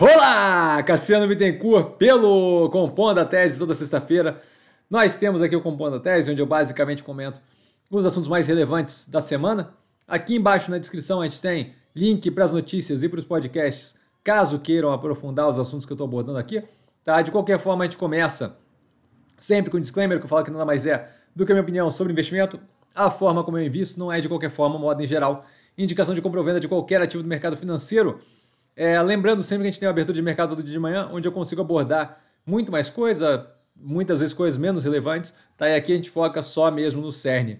Olá! Cassiano Bittencourt pelo Compondo a Tese toda sexta-feira. Nós temos aqui o Compondo a Tese, onde eu basicamente comento os assuntos mais relevantes da semana. Aqui embaixo na descrição a gente tem link para as notícias e para os podcasts, caso queiram aprofundar os assuntos que eu estou abordando aqui. Tá? De qualquer forma, a gente começa sempre com um disclaimer que eu falo que nada mais é do que a minha opinião sobre investimento. A forma como eu invisto não é, de qualquer forma, modo em geral, indicação de compra ou venda de qualquer ativo do mercado financeiro. É, lembrando sempre que a gente tem uma abertura de mercado todo dia de manhã, onde eu consigo abordar muito mais coisa, muitas vezes coisas menos relevantes, tá? E aqui a gente foca só mesmo no CERN.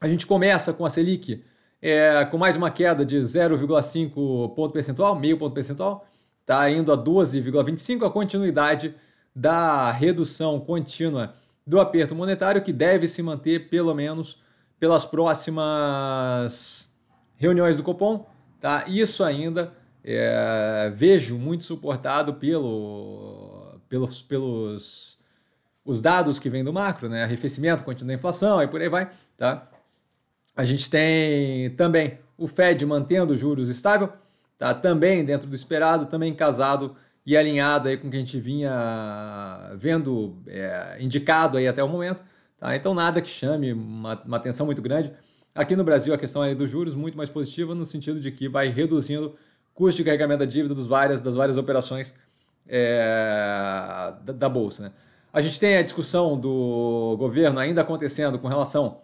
A gente começa com a Selic, é, com mais uma queda de 0,5 ponto percentual, meio ponto percentual, tá indo a 12,25, a continuidade da redução contínua do aperto monetário que deve se manter pelo menos pelas próximas reuniões do Copom, tá? Isso ainda é, vejo muito suportado pelo, pelos, pelos os dados que vêm do macro, né? Arrefecimento, continua a inflação e por aí vai, tá? A gente tem também o Fed mantendo juros estável, tá? Também dentro do esperado, também casado e alinhado aí com o que a gente vinha vendo é, indicado aí até o momento, tá? Então nada que chame uma, uma atenção muito grande. Aqui no Brasil a questão dos juros muito mais positiva no sentido de que vai reduzindo custo de carregamento da dívida dos várias, das várias operações é, da, da, Bolsa. Né? A gente tem a discussão do governo ainda acontecendo com relação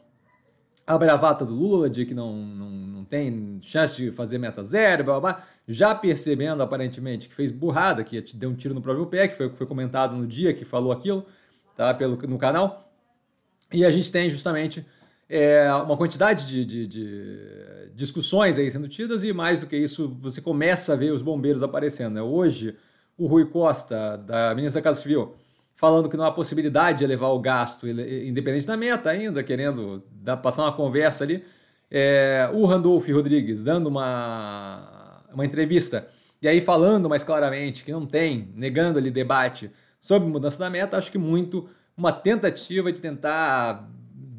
à bravata do Lula, de que não, não, não tem chance de fazer meta zero, blá, blá, blá, já percebendo aparentemente que fez burrada, que deu um tiro no próprio pé, que foi, foi comentado no dia que falou aquilo tá, pelo, no canal. E a gente tem justamente é, uma quantidade de, de, de, discussões aí sendo tidas e mais do que isso, você começa a ver os bombeiros aparecendo. Né? Hoje, o Rui Costa, da ministra da Casa Civil, falando que não há possibilidade de elevar o gasto, independente da meta ainda, querendo dar, passar uma conversa ali. É, o Randolph Rodrigues dando uma, uma entrevista e aí falando mais claramente que não tem, negando ali debate sobre mudança da meta, acho que muito uma tentativa de tentar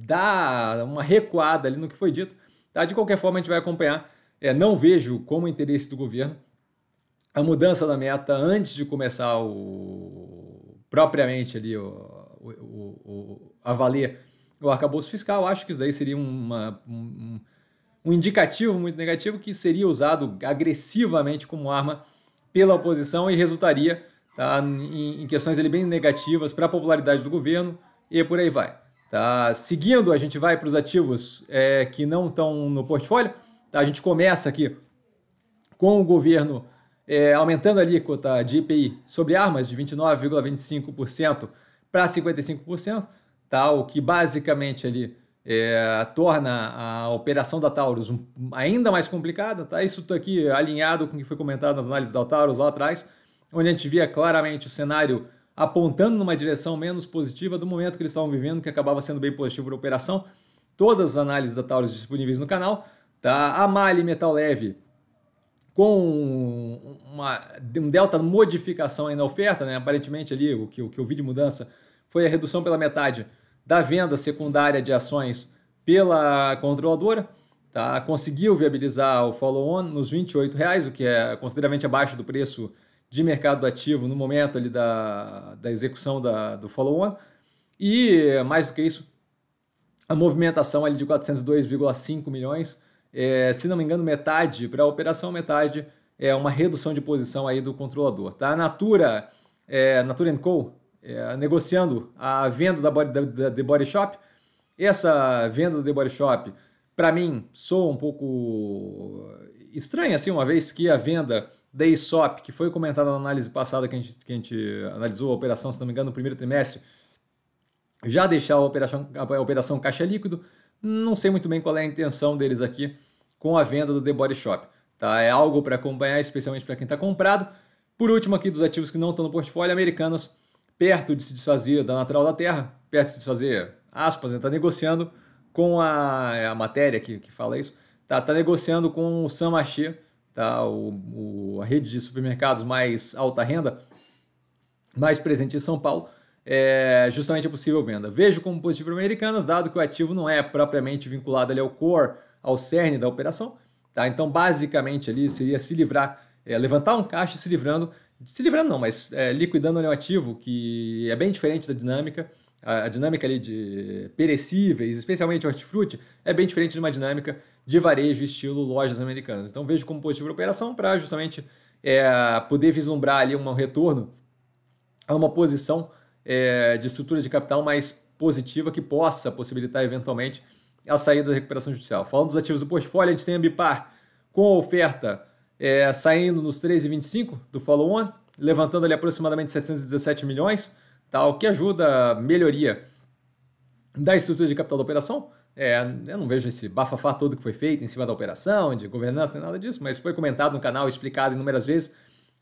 dá uma recuada ali no que foi dito. Tá? De qualquer forma, a gente vai acompanhar. É, não vejo como interesse do governo a mudança da meta antes de começar o propriamente ali o, o, o, a valer o arcabouço fiscal. Acho que isso aí seria uma, um, um indicativo muito negativo que seria usado agressivamente como arma pela oposição e resultaria tá, em, em questões ali bem negativas para a popularidade do governo e por aí vai. Tá? Seguindo, a gente vai para os ativos é, que não estão no portfólio. Tá? A gente começa aqui com o governo é, aumentando a alíquota de IPI sobre armas de 29,25% para 55%, tá? o que basicamente ali é, torna a operação da Taurus um, ainda mais complicada. Tá? Isso está aqui alinhado com o que foi comentado nas análises da Taurus lá atrás, onde a gente via claramente o cenário apontando numa direção menos positiva do momento que eles estavam vivendo, que acabava sendo bem positivo para a operação. Todas as análises da Taurus disponíveis no canal. Tá? A Mali Metal Leve com uma, um delta modificação aí na oferta, né? aparentemente ali o que, o que eu vi de mudança foi a redução pela metade da venda secundária de ações pela controladora. Tá? Conseguiu viabilizar o follow-on nos R$ 28,00, o que é consideravelmente abaixo do preço de mercado ativo no momento ali da, da execução da, do follow-on. E mais do que isso, a movimentação ali de 402,5 milhões, é, se não me engano, metade para a operação, metade é uma redução de posição aí do controlador. Tá? A Natura, é, Natura Co, é, negociando a venda da, body, da, da The Body Shop. Essa venda da The Body Shop, para mim, soa um pouco estranha, assim, uma vez que a venda da ESOP, que foi comentada na análise passada que a, gente, que a gente analisou a operação, se não me engano, no primeiro trimestre, já deixar a operação, a operação caixa líquido. Não sei muito bem qual é a intenção deles aqui com a venda do The Body Shop. Tá? É algo para acompanhar, especialmente para quem está comprado. Por último, aqui dos ativos que não estão no portfólio, americanos, perto de se desfazer da Natural da Terra, perto de se desfazer, aspas, está né? negociando com a, é a matéria que, que fala isso, está tá negociando com o Sam Machê tá? O, o, a rede de supermercados mais alta renda, mais presente em São Paulo, é justamente a é possível venda. Vejo como positivo Americanas, dado que o ativo não é propriamente vinculado ali ao core, ao cerne da operação, tá? Então, basicamente, ali seria se livrar, é, levantar um caixa se livrando, se livrando não, mas é, liquidando ali um ativo que é bem diferente da dinâmica a, a dinâmica ali de perecíveis, especialmente hortifruti, é bem diferente de uma dinâmica de varejo estilo lojas americanas. Então vejo como positiva a operação para justamente é, poder vislumbrar ali um retorno a uma posição é, de estrutura de capital mais positiva que possa possibilitar eventualmente a saída da recuperação judicial. Falando dos ativos do portfólio, a gente tem a Bipar com a oferta é, saindo nos 3,25 do follow-on, levantando ali aproximadamente 717 milhões tal, tá? que ajuda a melhoria da estrutura de capital da operação. É, eu não vejo esse bafafá todo que foi feito em cima da operação, de governança, nem nada disso, mas foi comentado no canal, explicado inúmeras vezes.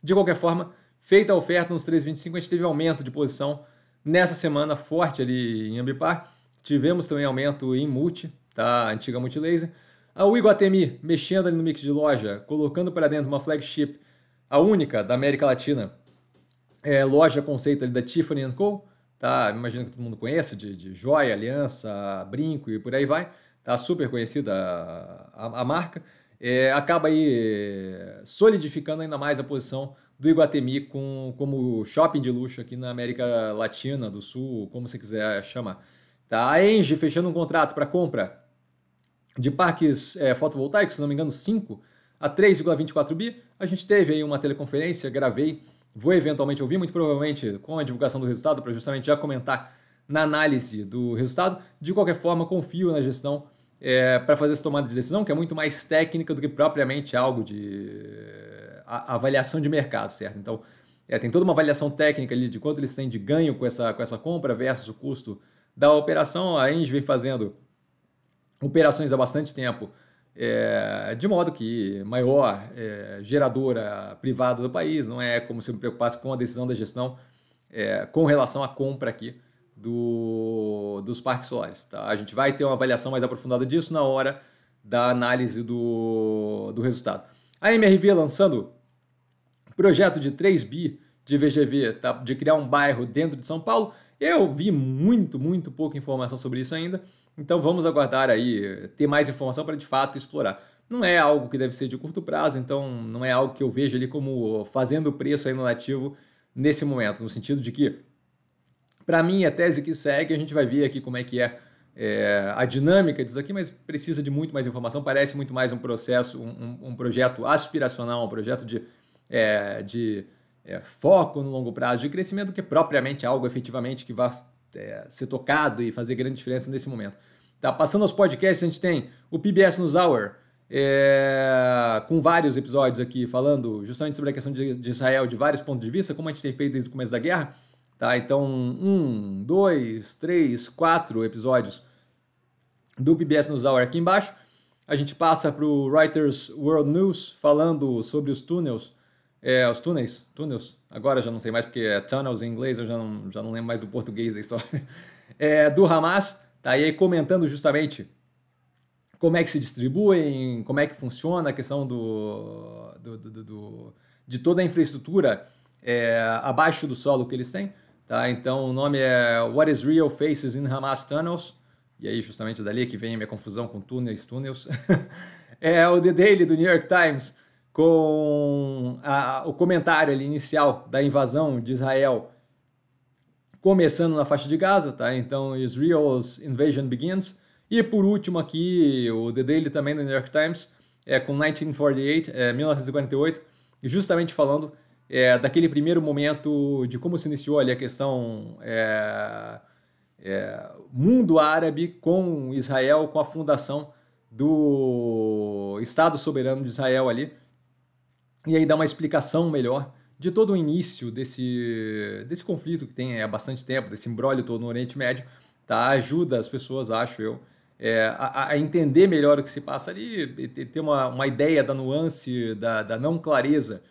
De qualquer forma, feita a oferta nos 3,25, a gente teve aumento de posição nessa semana forte ali em Ambipar. Tivemos também aumento em multi, tá? antiga multilaser. a Iguatemi mexendo ali no mix de loja, colocando para dentro uma flagship, a única da América Latina, é, loja conceito ali da Tiffany Co., tá? Imagino que todo mundo conheça, de, de joia, aliança, brinco e por aí vai. Tá super conhecida a, a, a marca. É, acaba aí é, solidificando ainda mais a posição do Iguatemi com, como shopping de luxo aqui na América Latina, do Sul, como você quiser chamar. Tá? A Engie fechando um contrato para compra de parques é, fotovoltaicos, se não me engano, 5 a 3,24 bi. A gente teve aí uma teleconferência, gravei vou eventualmente ouvir, muito provavelmente, com a divulgação do resultado, para justamente já comentar na análise do resultado. De qualquer forma, confio na gestão é, para fazer essa tomada de decisão, que é muito mais técnica do que propriamente algo de a, avaliação de mercado, certo? Então, é, tem toda uma avaliação técnica ali de quanto eles têm de ganho com essa, com essa compra versus o custo da operação. A Engie vem fazendo operações há bastante tempo é, de modo que maior é, geradora privada do país, não é como se eu me preocupasse com a decisão da gestão é, com relação à compra aqui do, dos parques solares. Tá? A gente vai ter uma avaliação mais aprofundada disso na hora da análise do, do resultado. A MRV lançando projeto de 3 bi de VGV, tá? de criar um bairro dentro de São Paulo. Eu vi muito, muito pouca informação sobre isso ainda. Então vamos aguardar aí ter mais informação para de fato explorar. Não é algo que deve ser de curto prazo, então não é algo que eu vejo ali como fazendo preço aí no ativo nesse momento, no sentido de que, para mim, a tese que segue, a gente vai ver aqui como é que é, é, a dinâmica disso aqui, mas precisa de muito mais informação, parece muito mais um processo, um, um projeto aspiracional, um projeto de, é, de é, foco no longo prazo de crescimento, que propriamente algo efetivamente que vai é, ser tocado e fazer grande diferença nesse momento. Tá, passando aos podcasts, a gente tem o PBS News Hour, é, com vários episódios aqui falando justamente sobre a questão de, de, Israel de vários pontos de vista, como a gente tem feito desde o começo da guerra. Tá, então, um, dois, três, quatro episódios do PBS News Hour aqui embaixo. A gente passa para o Reuters World News falando sobre os túneis é, os túneis, túneis, agora já não sei mais porque é tunnels em inglês, eu já não, já não lembro mais do português da história, é, do Hamas, tá aí comentando justamente como é que se distribuem, como é que funciona a questão do, do, do, do de toda a infraestrutura é, abaixo do solo que eles têm, tá? Então o nome é What is Real Faces in Hamas Tunnels, e aí justamente dali é que vem a minha confusão com túneis, túneis, é o The Daily do New York Times, com a, o comentário ali inicial da invasão de Israel começando na faixa de Gaza, tá? Então, Israel's invasion begins. E por último aqui, o The Daily também do New York Times, é com 1948, é, 1948, justamente falando é, daquele primeiro momento de como se iniciou ali a questão é, é, mundo árabe com Israel, com a fundação do Estado Soberano de Israel ali, e aí dá uma explicação melhor de todo o início desse, desse conflito que tem há bastante tempo, desse imbróglio todo no Oriente Médio, tá? ajuda as pessoas, acho eu, é, a, a, entender melhor o que se passa ali, e ter uma, uma ideia da nuance, da, da não clareza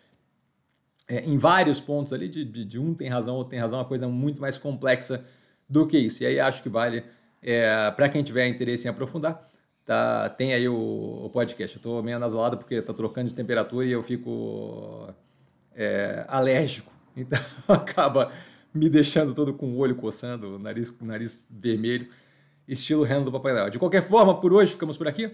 é, em vários pontos ali, de, de, de, um tem razão, outro tem razão, é uma coisa muito mais complexa do que isso. E aí acho que vale é, para quem tiver interesse em aprofundar tá, tem aí o, o podcast. Eu estou meio anasalado porque está trocando de temperatura e eu fico é, alérgico. Então acaba me deixando todo com o olho coçando, nariz, nariz vermelho, estilo Reno do Papai Noel. De qualquer forma, por hoje ficamos por aqui.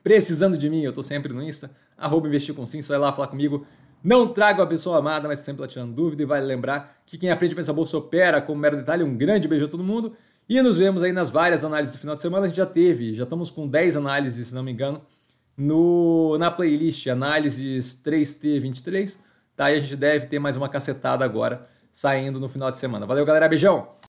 Precisando de mim, eu estou sempre no Insta, arroba investir com sim, só ir lá falar comigo. Não trago a pessoa amada, mas sempre lá tirando dúvida e vale lembrar que quem aprende a pensar bolsa opera como mero detalhe. Um grande beijo a todo mundo. E nos vemos aí nas várias análises do final de semana. A gente já teve, já estamos com 10 análises, se não me engano, no, na playlist Análises 3T23. Tá? E a gente deve ter mais uma cacetada agora saindo no final de semana. Valeu, galera. Beijão!